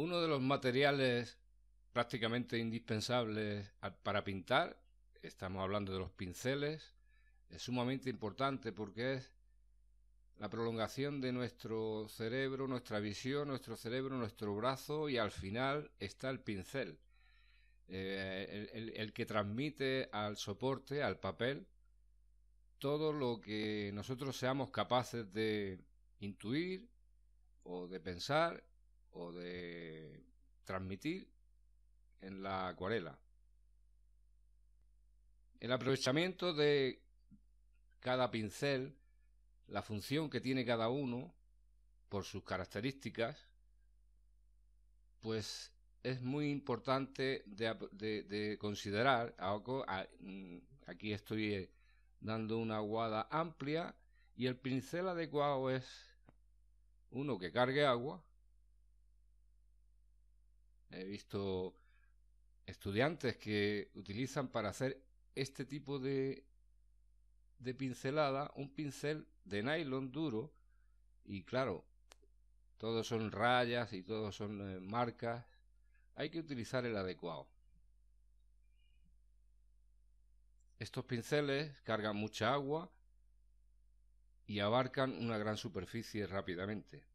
uno de los materiales prácticamente indispensables para pintar, estamos hablando de los pinceles, es sumamente importante porque es la prolongación de nuestro cerebro, nuestra visión, nuestro cerebro, nuestro brazo y al final está el pincel, eh, el que transmite al soporte, al papel, todo lo que nosotros seamos capaces de intuir o de pensar o de transmitir en la acuarela. El aprovechamiento de cada pincel, la función que tiene cada uno, por sus características, pues es muy importante de, considerar, mm, aquí estoy eh, dando una aguada amplia y el pincel adecuado es uno que cargue agua He visto estudiantes que utilizan para hacer este tipo de, de pincelada un pincel de nylon duro y claro, todos son rayas y todos son eh, marcas. Hay que utilizar el adecuado. Estos pinceles cargan mucha agua y abarcan una gran superficie rápidamente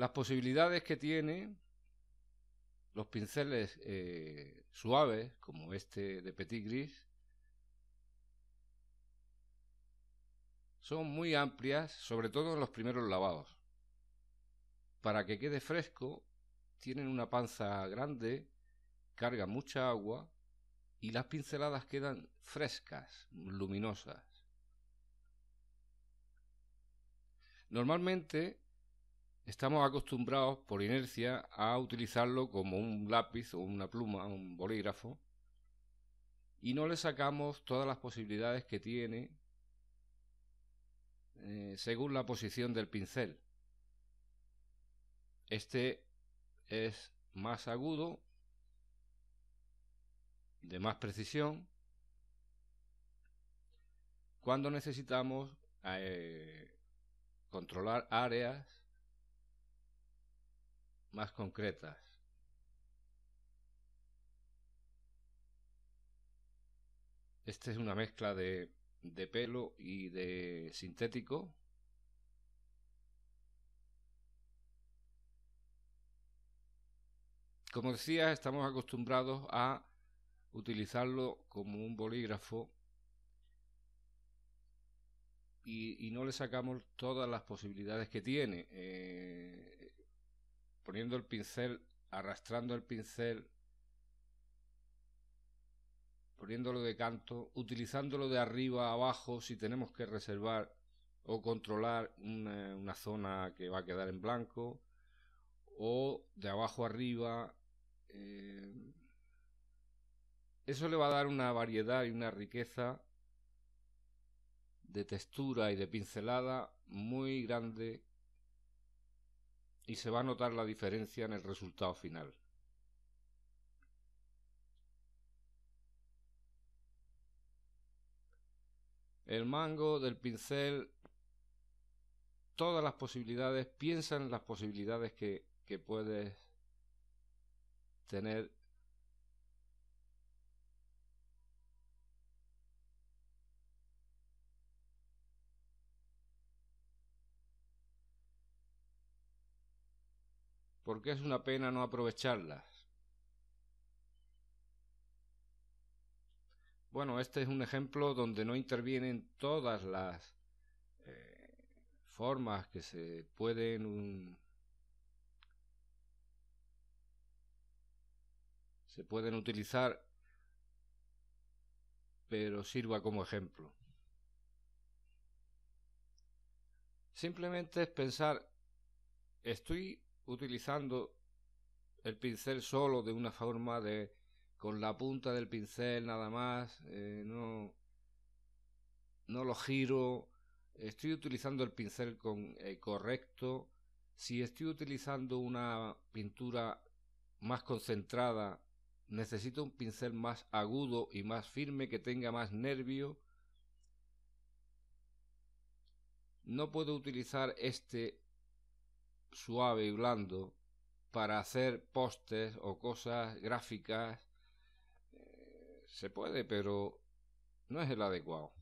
las posibilidades que tiene los pinceles eh, suaves, como este de Petit Gris, son muy amplias, sobre todo en los primeros lavados. Para que quede fresco, tienen una panza grande, carga mucha agua y las pinceladas quedan frescas, luminosas. Normalmente Estamos acostumbrados por inercia a utilizarlo como un lápiz o una pluma, un bolígrafo, y no le sacamos todas las posibilidades que tiene eh, según la posición del pincel. Este es más agudo, de más precisión, cuando necesitamos eh, controlar áreas más concretas. esta es una mezcla de, de, pelo y de sintético. Como decía, estamos acostumbrados a utilizarlo como un bolígrafo y, no le sacamos todas las posibilidades que tiene. Eh, poniendo el pincel, arrastrando el pincel, poniéndolo de canto, utilizándolo de arriba a abajo si tenemos que reservar o controlar una, zona que va a quedar en blanco, o de abajo arriba. Eh, eso le va a dar una variedad y una riqueza de textura y de pincelada muy grande y se va a notar la diferencia en el resultado final. El mango del pincel, todas las posibilidades, piensa en las posibilidades que, que puedes tener porque es una pena no aprovecharlas. Bueno, este es un ejemplo donde no intervienen todas las eh, formas que se pueden se pueden utilizar, pero sirva como ejemplo. Simplemente es pensar, estoy utilizando el pincel solo de una forma de con la punta del pincel nada más, eh, no, lo giro, estoy utilizando el pincel con, eh, correcto, si estoy utilizando una pintura más concentrada, necesito un pincel más agudo y más firme que tenga más nervio, no puedo utilizar este suave y blando para hacer postes o cosas gráficas eh, se puede, pero no es el adecuado.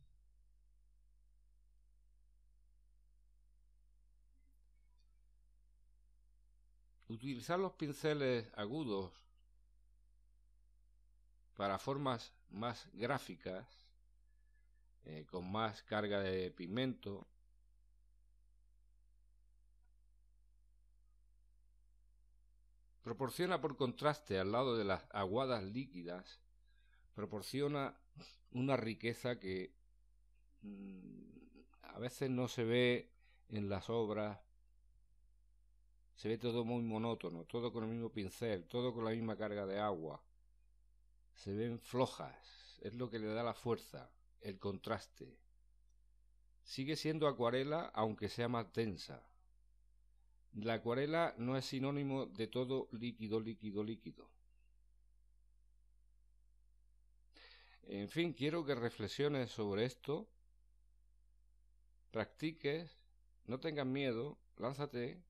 Utilizar los pinceles agudos para formas más gráficas, eh, con más carga de pigmento, Proporciona por contraste al lado de las aguadas líquidas, proporciona una riqueza que mm, a veces no se ve en las obras, se ve todo muy monótono, todo con el mismo pincel, todo con la misma carga de agua, se ven flojas, es lo que le da la fuerza, el contraste. Sigue siendo acuarela aunque sea más densa, la acuarela no es sinónimo de todo líquido, líquido, líquido. En fin, quiero que reflexiones sobre esto, practiques, no tengas miedo, lánzate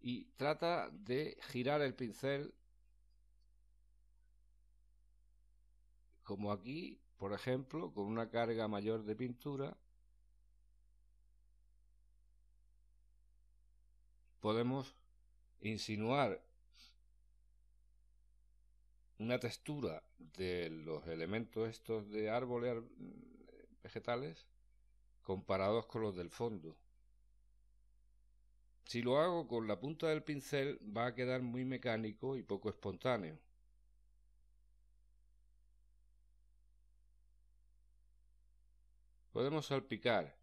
y trata de girar el pincel como aquí, por ejemplo, con una carga mayor de pintura podemos insinuar una textura de los elementos estos de árboles vegetales comparados con los del fondo. Si lo hago con la punta del pincel va a quedar muy mecánico y poco espontáneo. Podemos salpicar.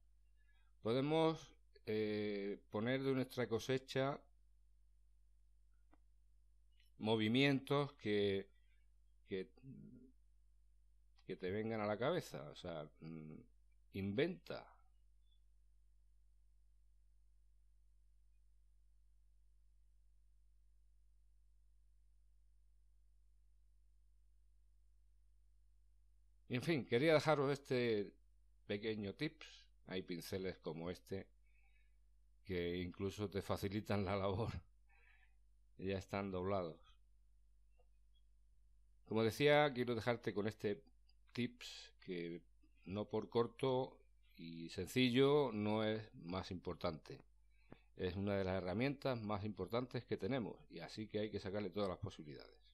Podemos eh, poner de nuestra cosecha movimientos que, que, te vengan a la cabeza. O sea, mm, inventa. En fin, quería dejaros este pequeño tip Hay pinceles como este que incluso te facilitan la labor. ya están doblados. Como decía, quiero dejarte con este tips que no por corto y sencillo no es más importante. Es una de las herramientas más importantes que tenemos y así que hay que sacarle todas las posibilidades.